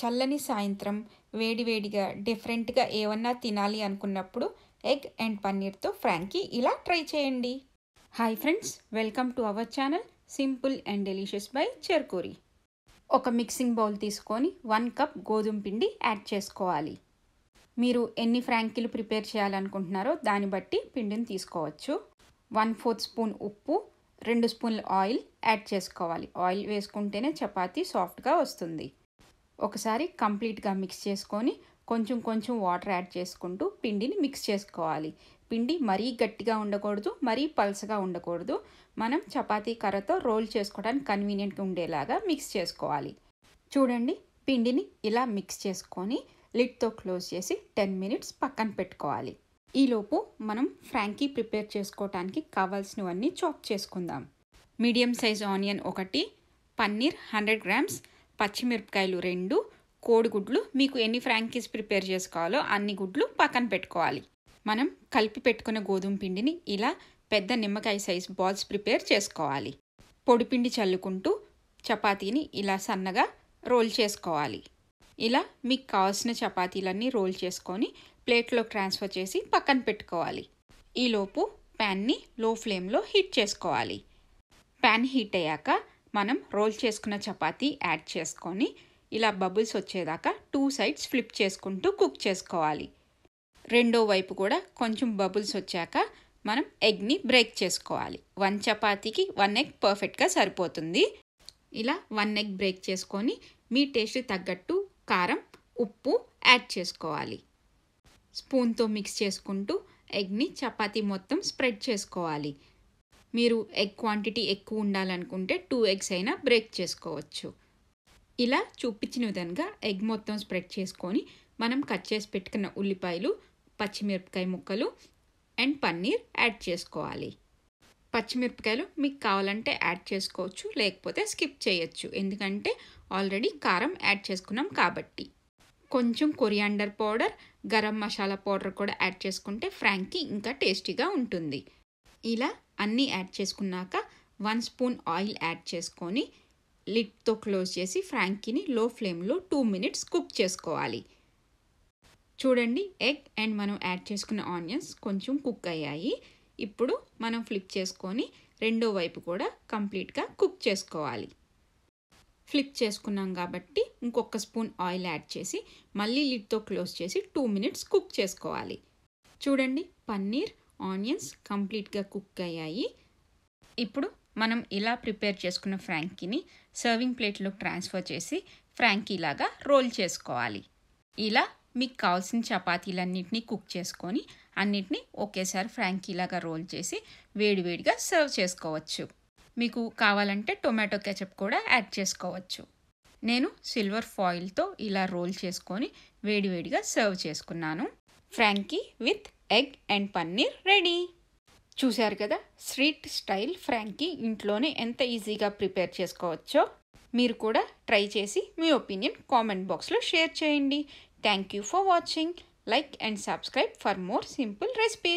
చల్లని సాయంత్రం వేడివేడిగా డిఫరెంట్గా ఏమన్నా తినాలి అనుకున్నప్పుడు ఎగ్ అండ్ పన్నీర్తో ఫ్రాంకీ ఇలా ట్రై చేయండి hi friends welcome to our channel simple and delicious by Cherkuri ఒక మిక్సింగ్ బౌల్ తీసుకొని వన్ కప్ గోధుమ పిండి యాడ్ చేసుకోవాలి మీరు ఎన్ని ఫ్రాంకీలు ప్రిపేర్ చేయాలనుకుంటున్నారో దాన్ని బట్టి పిండిని తీసుకోవచ్చు వన్ ఫోర్త్ స్పూన్ ఉప్పు రెండు స్పూన్ల ఆయిల్ యాడ్ చేసుకోవాలి ఆయిల్ వేసుకుంటేనే చపాతీ సాఫ్ట్గా వస్తుంది ఒకసారి కంప్లీట్గా మిక్స్ చేసుకొని కొంచెం కొంచెం వాటర్ యాడ్ చేసుకుంటూ పిండిని మిక్స్ చేసుకోవాలి పిండి మరీ గట్టిగా ఉండకూడదు మరీ పల్సగా ఉండకూడదు మనం చపాతీ కర్రతో రోల్ చేసుకోవడానికి కన్వీనియంట్గా ఉండేలాగా మిక్స్ చేసుకోవాలి చూడండి పిండిని ఇలా మిక్స్ చేసుకొని లిడ్తో క్లోజ్ చేసి టెన్ మినిట్స్ పక్కన పెట్టుకోవాలి ఈలోపు మనం ఫ్రాంకీ ప్రిపేర్ చేసుకోవటానికి కావాల్సినవన్నీ చాప్ చేసుకుందాం మీడియం సైజ్ ఆనియన్ ఒకటి పన్నీర్ హండ్రెడ్ గ్రామ్స్ పచ్చిమిరపకాయలు రెండు కోడిగుడ్లు మీకు ఎన్ని ఫ్రాంకీస్ ప్రిపేర్ చేసుకోవాలో అన్ని గుడ్లు పక్కన పెట్టుకోవాలి మనం కలిపి పెట్టుకున్న గోధుమ పిండిని ఇలా పెద్ద నిమ్మకాయ సైజ్ బాల్స్ ప్రిపేర్ చేసుకోవాలి పొడిపిండి చల్లుకుంటూ చపాతీని ఇలా సన్నగా రోల్ చేసుకోవాలి ఇలా మీకు కావాల్సిన చపాతీలన్నీ రోల్ చేసుకొని ప్లేట్లో ట్రాన్స్ఫర్ చేసి పక్కన పెట్టుకోవాలి ఈలోపు ప్యాన్ని లో ఫ్లేమ్లో హీట్ చేసుకోవాలి ప్యాన్ హీట్ అయ్యాక మనం రోల్ చేసుకున్న చపాతీ యాడ్ చేసుకొని ఇలా బబుల్స్ వచ్చేదాకా టూ సైడ్స్ ఫ్లిప్ చేసుకుంటూ కుక్ చేసుకోవాలి రెండో వైపు కూడా కొంచెం బబుల్స్ వచ్చాక మనం ఎగ్ని బ్రేక్ చేసుకోవాలి వన్ చపాతీకి వన్ ఎగ్ పర్ఫెక్ట్గా సరిపోతుంది ఇలా వన్ ఎగ్ బ్రేక్ చేసుకొని మీ టేస్ట్ తగ్గట్టు కారం ఉప్పు యాడ్ చేసుకోవాలి స్పూన్తో మిక్స్ చేసుకుంటూ ఎగ్ని చపాతీ మొత్తం స్ప్రెడ్ చేసుకోవాలి మీరు ఎగ్ క్వాంటిటీ ఎక్కువ ఉండాలనుకుంటే టూ ఎగ్స్ అయినా బ్రేక్ చేసుకోవచ్చు ఇలా చూపించిన విధంగా ఎగ్ మొత్తం స్ప్రెడ్ చేసుకొని మనం కట్ చేసి పెట్టుకున్న ఉల్లిపాయలు పచ్చిమిరపకాయ ముక్కలు అండ్ పన్నీర్ యాడ్ చేసుకోవాలి పచ్చిమిరపకాయలు మీకు కావాలంటే యాడ్ చేసుకోవచ్చు లేకపోతే స్కిప్ చేయొచ్చు ఎందుకంటే ఆల్రెడీ కారం యాడ్ చేసుకున్నాం కాబట్టి కొంచెం coriander powder garam masala powder కూడా యాడ్ చేసుకుంటే ఫ్రాంకీ ఇంకా టేస్టీగా ఉంటుంది ఇలా అన్నీ యాడ్ చేసుకున్నాక వన్ స్పూన్ ఆయిల్ యాడ్ చేసుకొని లిడ్తో క్లోజ్ చేసి ఫ్రాంకీని లో ఫ్లేమ్లో టూ మినిట్స్ కుక్ చేసుకోవాలి చూడండి ఎగ్ అండ్ మనం యాడ్ చేసుకున్న ఆనియన్స్ కొంచెం కుక్ అయ్యాయి ఇప్పుడు మనం ఫ్లిప్ చేసుకొని రెండో వైపు కూడా కంప్లీట్గా కుక్ చేసుకోవాలి ఫ్లిప్ చేసుకున్నాం కాబట్టి ఇంకొక స్పూన్ ఆయిల్ యాడ్ చేసి మళ్ళీ లిడ్తో క్లోజ్ చేసి టూ మినిట్స్ కుక్ చేసుకోవాలి చూడండి పన్నీర్ ఆనియన్స్ కంప్లీట్గా కుక్ అయ్యాయి ఇప్పుడు మనం ఇలా ప్రిపేర్ చేసుకున్న ఫ్రాంకీని సర్వింగ్ ప్లేట్లో ట్రాన్స్ఫర్ చేసి ఫ్రాంకీ లాగా రోల్ చేసుకోవాలి ఇలా మీకు కావాల్సిన చపాతీలన్నింటినీ కుక్ చేసుకొని అన్నిటినీ ఒకేసారి ఫ్రాంకీలాగా రోల్ చేసి వేడివేడిగా సర్వ్ చేసుకోవచ్చు మీకు కావాలంటే టొమాటో కెచప్ కూడా యాడ్ చేసుకోవచ్చు నేను సిల్వర్ ఫాయిల్తో ఇలా రోల్ చేసుకొని వేడివేడిగా సర్వ్ చేసుకున్నాను frankie with egg and paneer ready చూశారు కదా స్ట్రీట్ స్టైల్ ఫ్రాంకీ ఇంట్లోనే ఎంత ఈజీగా ప్రిపేర్ చేసుకోవచ్చో మీరు కూడా ట్రై చేసి మీ ఒపీనియన్ కామెంట్ బాక్స్లో షేర్ చేయండి thank you for watching like and subscribe for more simple recipes